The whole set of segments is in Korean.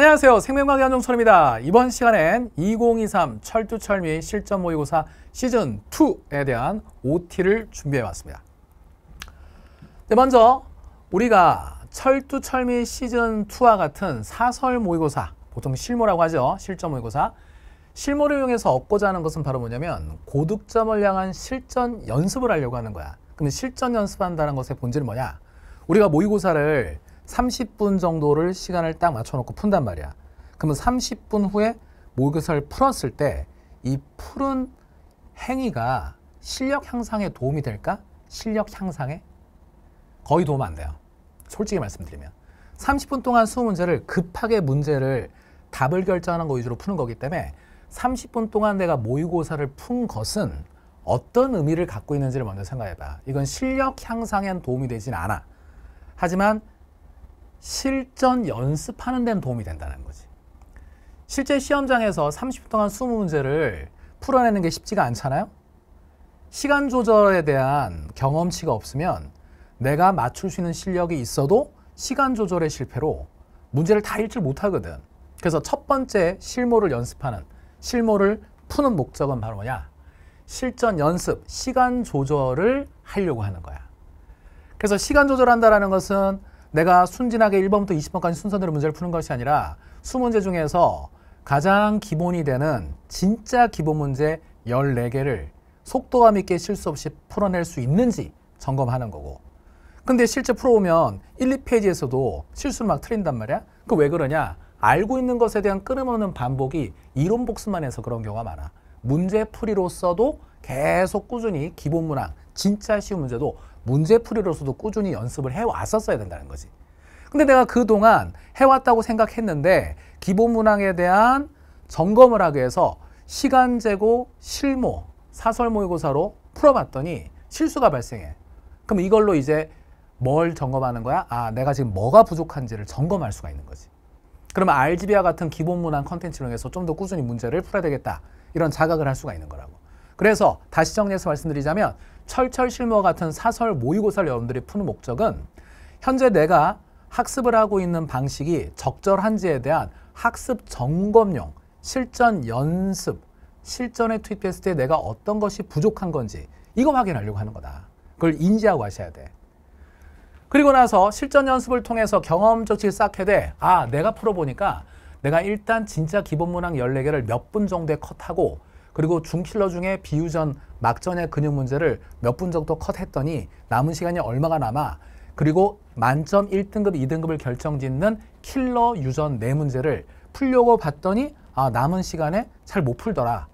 안녕하세요. 생명과학 한종철입니다. 이번 시간엔 2023 철두철미 실전 모의고사 시즌 2에 대한 OT를 준비해 봤습니다. 네, 먼저 우리가 철두철미 시즌 2와 같은 사설 모의고사, 보통 실모라고 하죠. 실전 모의고사. 실모를 이용해서 얻고자 하는 것은 바로 뭐냐면 고득점을 향한 실전 연습을 하려고 하는 거야. 그럼 실전 연습한다는 것의 본질은 뭐냐? 우리가 모의고사를 30분 정도를 시간을 딱 맞춰놓고 푼단 말이야. 그러면 30분 후에 모의고사를 풀었을 때 이 푸른 행위가 실력 향상에 도움이 될까? 실력 향상에? 거의 도움 안 돼요. 솔직히 말씀드리면. 30분 동안 수문제를 급하게 문제를 답을 결정하는 거 위주로 푸는 거기 때문에 30분 동안 내가 모의고사를 푼 것은 어떤 의미를 갖고 있는지를 먼저 생각해봐. 이건 실력 향상엔 도움이 되진 않아. 하지만 실전 연습하는 데는 도움이 된다는 거지. 실제 시험장에서 30분 동안 20문제를 풀어내는 게 쉽지가 않잖아요? 시간 조절에 대한 경험치가 없으면 내가 맞출 수 있는 실력이 있어도 시간 조절의 실패로 문제를 다 읽질 못하거든. 그래서 첫 번째 실무를 연습하는, 실무를 푸는 목적은 바로 뭐냐? 실전 연습, 시간 조절을 하려고 하는 거야. 그래서 시간 조절한다라는 것은 내가 순진하게 1번부터 20번까지 순서대로 문제를 푸는 것이 아니라 수문제 중에서 가장 기본이 되는 진짜 기본 문제 14개를 속도감 있게 실수 없이 풀어낼 수 있는지 점검하는 거고 근데 실제 풀어보면 1, 2페이지에서도 실수를 막 틀린단 말이야 그 왜 그러냐 알고 있는 것에 대한 끊임없는 반복이 이론 복습만 해서 그런 경우가 많아 문제 풀이로써도 계속 꾸준히 기본 문항 진짜 쉬운 문제도 문제풀이로서도 꾸준히 연습을 해왔었어야 된다는 거지. 근데 내가 그동안 해왔다고 생각했는데 기본 문항에 대한 점검을 하기 위해서 시간 재고 실모 사설 모의고사로 풀어봤더니 실수가 발생해. 그럼 이걸로 이제 뭘 점검하는 거야? 아, 내가 지금 뭐가 부족한지를 점검할 수가 있는 거지. 그러면 RGB와 같은 기본 문항 컨텐츠를 통 해서 좀 더 꾸준히 문제를 풀어야 되겠다. 이런 자각을 할 수가 있는 거라고. 그래서 다시 정리해서 말씀드리자면 철철실무와 같은 사설 모의고사를 여러분들이 푸는 목적은 현재 내가 학습을 하고 있는 방식이 적절한지에 대한 학습 점검용 실전 연습, 실전에 투입했을 때 내가 어떤 것이 부족한 건지 이거 확인하려고 하는 거다. 그걸 인지하고 하셔야 돼. 그리고 나서 실전 연습을 통해서 경험 조치를 쌓게 돼. 아, 내가 풀어보니까 내가 일단 진짜 기본문항 14개를 몇 분 정도에 컷하고 그리고 중킬러 중에 비유전 막전의 근육 문제를 몇 분 정도 컷했더니 남은 시간이 얼마가 남아 그리고 만점 1등급, 2등급을 결정짓는 킬러 유전 네 문제를 풀려고 봤더니 아 남은 시간에 잘 못 풀더라.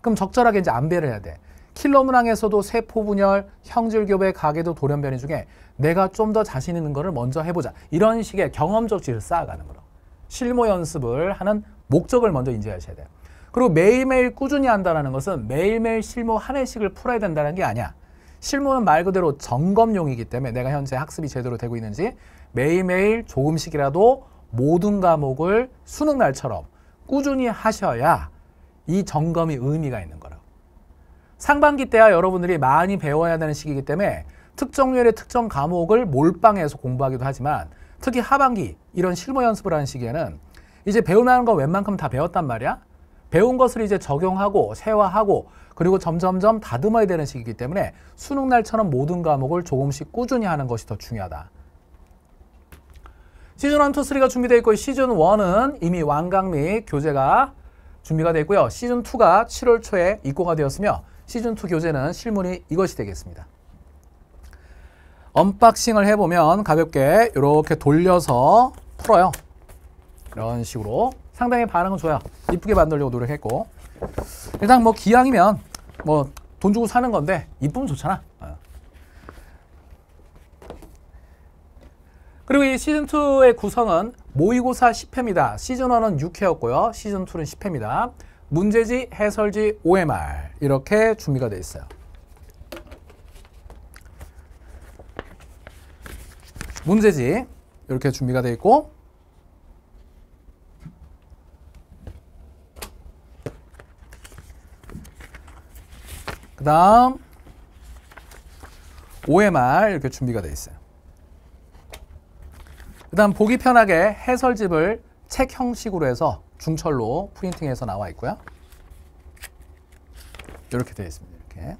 그럼 적절하게 이제 안배를 해야 돼. 킬러 문항에서도 세포 분열, 형질교배, 가계도 돌연 변이 중에 내가 좀 더 자신 있는 거를 먼저 해보자. 이런 식의 경험적 지를 쌓아가는 거로. 실무 연습을 하는 목적을 먼저 인지하셔야 돼요. 그리고 매일매일 꾸준히 한다는 것은 매일매일 실무 한 해씩을 풀어야 된다는 게 아니야. 실무는 말 그대로 점검용이기 때문에 내가 현재 학습이 제대로 되고 있는지 매일매일 조금씩이라도 모든 과목을 수능 날처럼 꾸준히 하셔야 이 점검이 의미가 있는 거라고. 상반기 때야 여러분들이 많이 배워야 되는 시기이기 때문에 특정 요일에 특정 과목을 몰빵해서 공부하기도 하지만 특히 하반기 이런 실무 연습을 하는 시기에는 이제 배우는 거 웬만큼 다 배웠단 말이야. 배운 것을 이제 적용하고 세화하고 그리고 점점점 다듬어야 되는 시기이기 때문에 수능 날처럼 모든 과목을 조금씩 꾸준히 하는 것이 더 중요하다. 시즌 1, 2, 3가 준비되어 있고 시즌 1은 이미 완강 및 교재가 준비가 되어 있고요. 시즌 2가 7월 초에 입고가 되었으며 시즌 2 교재는 실물이 이것이 되겠습니다. 언박싱을 해보면 가볍게 이렇게 돌려서 풀어요. 이런 식으로 상당히 반응은 줘요. 이쁘게 만들려고 노력했고 일단 뭐 기왕이면 뭐 돈 주고 사는 건데 이쁘면 좋잖아. 어. 그리고 이 시즌2의 구성은 모의고사 10회입니다. 시즌1은 6회였고요. 시즌2는 10회입니다. 문제지, 해설지, OMR 이렇게 준비가 되어 있어요. 문제지 이렇게 준비가 되어 있고 그 다음 OMR 이렇게 준비가 돼 있어요. 그 다음 보기 편하게 해설집을 책 형식으로 해서 중철로 프린팅해서 나와 있고요. 이렇게 되어 있습니다. 이렇게.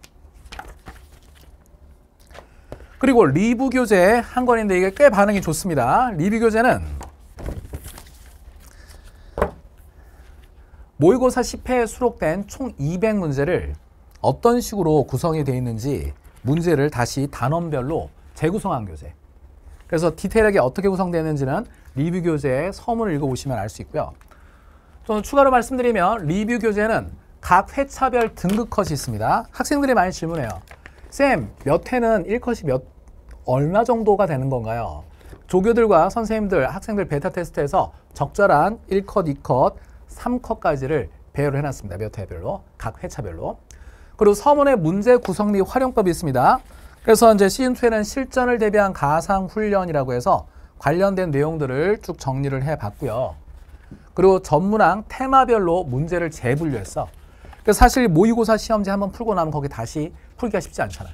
그리고 리뷰 교재 한 권인데 이게 꽤 반응이 좋습니다. 리뷰 교재는 모의고사 10회에 수록된 총 200문제를 어떤 식으로 구성이 되어 있는지 문제를 다시 단원별로 재구성한 교재. 그래서 디테일하게 어떻게 구성되는지는 리뷰 교재의 서문을 읽어보시면 알 수 있고요. 또 추가로 말씀드리면 리뷰 교재는 각 회차별 등급 컷이 있습니다. 학생들이 많이 질문해요. 쌤, 몇 회는 1컷이 몇, 얼마 정도가 되는 건가요? 조교들과 선생님들, 학생들 베타 테스트에서 적절한 1컷, 2컷, 3컷까지를 배열을 해놨습니다. 몇 회별로, 각 회차별로. 그리고 서문의 문제 구성리 활용법이 있습니다. 그래서 이제 시즌2에는 실전을 대비한 가상훈련이라고 해서 관련된 내용들을 쭉 정리를 해봤고요. 그리고 전문항 테마별로 문제를 재분류했어. 그러니까 사실 모의고사 시험지 한번 풀고 나면 거기 다시 풀기가 쉽지 않잖아.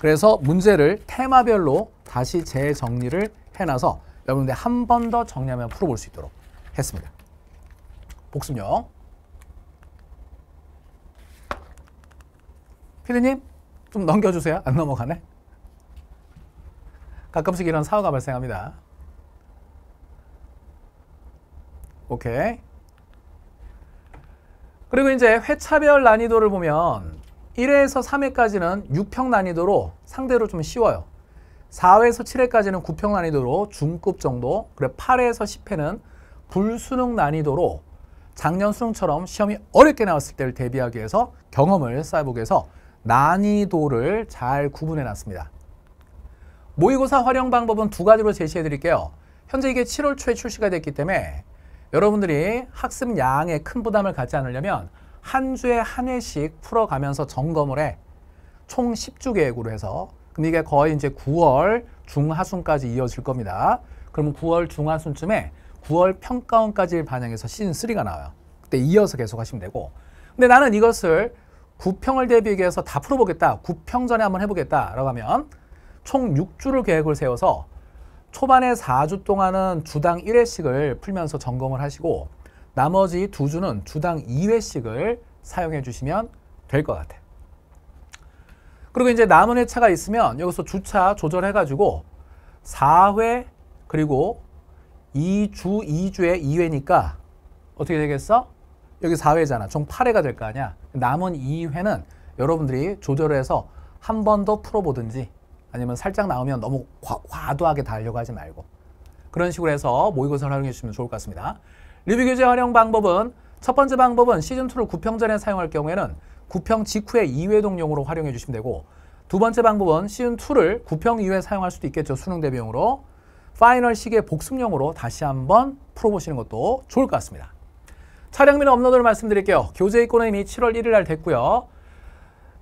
그래서 문제를 테마별로 다시 재정리를 해놔서 여러분들 한 번 더 정리하면 풀어볼 수 있도록 했습니다. 복습용. 피디님 좀 넘겨주세요. 안 넘어가네. 가끔씩 이런 사고가 발생합니다. 오케이. 그리고 이제 회차별 난이도를 보면 1회에서 3회까지는 6평 난이도로 상대로 좀 쉬워요. 4회에서 7회까지는 9평 난이도로 중급 정도, 그리고 8회에서 10회는 불수능 난이도로 작년 수능처럼 시험이 어렵게 나왔을 때를 대비하기 위해서 경험을 쌓아보기 위해서 난이도를 잘 구분해 놨습니다. 모의고사 활용 방법은 두 가지로 제시해 드릴게요. 현재 이게 7월 초에 출시가 됐기 때문에 여러분들이 학습 양에 큰 부담을 갖지 않으려면 한 주에 한 회씩 풀어가면서 점검을 해. 총 10주 계획으로 해서. 근데 이게 거의 이제 9월 중하순까지 이어질 겁니다. 그러면 9월 중하순쯤에 9월 평가원까지 반영해서 시즌3가 나와요. 그때 이어서 계속 하시면 되고. 근데 나는 이것을 9평을 대비해서 다 풀어보겠다. 9평 전에 한번 해보겠다라고 하면 총 6주를 계획을 세워서 초반에 4주 동안은 주당 1회씩을 풀면서 점검을 하시고 나머지 2주는 주당 2회씩을 사용해 주시면 될 것 같아요. 그리고 이제 남은 회차가 있으면 여기서 주차 조절해가지고 4회 그리고 2주 2주에 2회니까 어떻게 되겠어? 여기 4회잖아. 총 8회가 될 거 아니야. 남은 2회는 여러분들이 조절해서 을한번 더 풀어보든지 아니면 살짝 나오면 너무 과, 도하게 달려고 하지 말고 그런 식으로 해서 모의고사를 활용해 주시면 좋을 것 같습니다. 리뷰 교재 활용 방법은 첫 번째 방법은 시즌2를 9평 전에 사용할 경우에는 9평 직후에 2회 동용으로 활용해 주시면 되고 두 번째 방법은 시즌2를 9평 이후에 사용할 수도 있겠죠. 수능 대비용으로. 파이널 시계 복습용으로 다시 한번 풀어보시는 것도 좋을 것 같습니다. 차량민 업로드를 말씀드릴게요. 교재 입고는 이미 7월 1일 날 됐고요.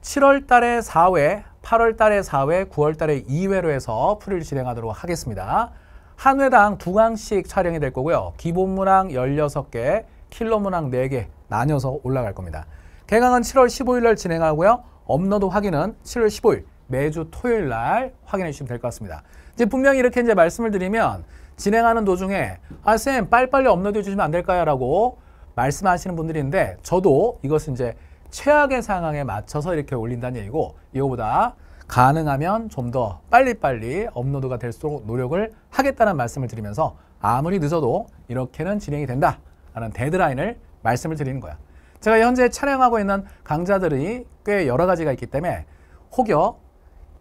7월 달에 4회, 8월 달에 4회, 9월 달에 2회로 해서 풀이를 진행하도록 하겠습니다. 한 회당 두 강씩 촬영이 될 거고요. 기본 문항 16개, 킬러 문항 4개 나눠서 올라갈 겁니다. 개강은 7월 15일 날 진행하고요. 업로드 확인은 7월 15일 매주 토요일 날 확인해 주시면 될 것 같습니다. 이제 분명히 이렇게 이제 말씀을 드리면 진행하는 도중에 아쌤 빨리빨리 업로드 해 주시면 안 될까요? 라고 말씀하시는 분들인데 저도 이것은 이제 최악의 상황에 맞춰서 이렇게 올린다는 얘기고 이거보다 가능하면 좀 더 빨리빨리 업로드가 될수록 노력을 하겠다는 말씀을 드리면서 아무리 늦어도 이렇게는 진행이 된다라는 데드라인을 말씀을 드리는 거야. 제가 현재 촬영하고 있는 강좌들이 꽤 여러 가지가 있기 때문에 혹여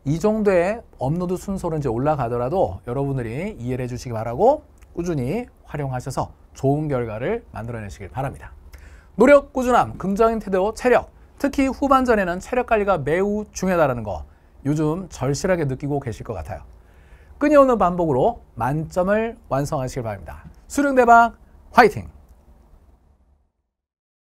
이 정도의 업로드 순서로 이제 올라가더라도 여러분들이 이해를 해주시기 바라고 꾸준히 활용하셔서 좋은 결과를 만들어내시길 바랍니다. 노력, 꾸준함, 긍정인 태도, 체력 특히 후반전에는 체력 관리가 매우 중요하다는 거 요즘 절실하게 느끼고 계실 것 같아요. 끊이오는 반복으로 만점을 완성하시길 바랍니다. 수령대박 화이팅!